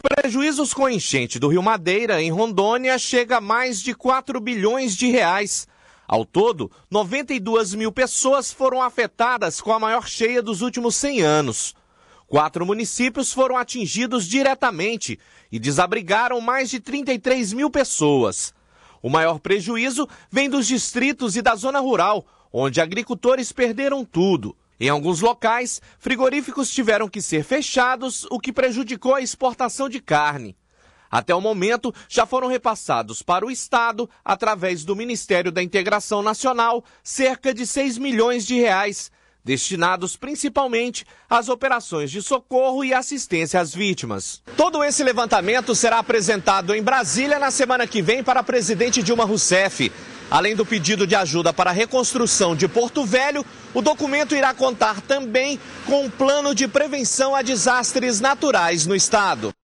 prejuízos com a enchente do Rio Madeira, em Rondônia, chega a mais de 4 bilhões de reais. Ao todo, 92 mil pessoas foram afetadas com a maior cheia dos últimos 100 anos. Quatro municípios foram atingidos diretamente e desabrigaram mais de 33 mil pessoas. O maior prejuízo vem dos distritos e da zona rural, onde agricultores perderam tudo. Em alguns locais, frigoríficos tiveram que ser fechados, o que prejudicou a exportação de carne. Até o momento, já foram repassados para o Estado, através do Ministério da Integração Nacional, cerca de 6 milhões de reais, destinados principalmente às operações de socorro e assistência às vítimas. Todo esse levantamento será apresentado em Brasília na semana que vem para a presidente Dilma Rousseff. Além do pedido de ajuda para a reconstrução de Porto Velho, o documento irá contar também com um plano de prevenção a desastres naturais no estado.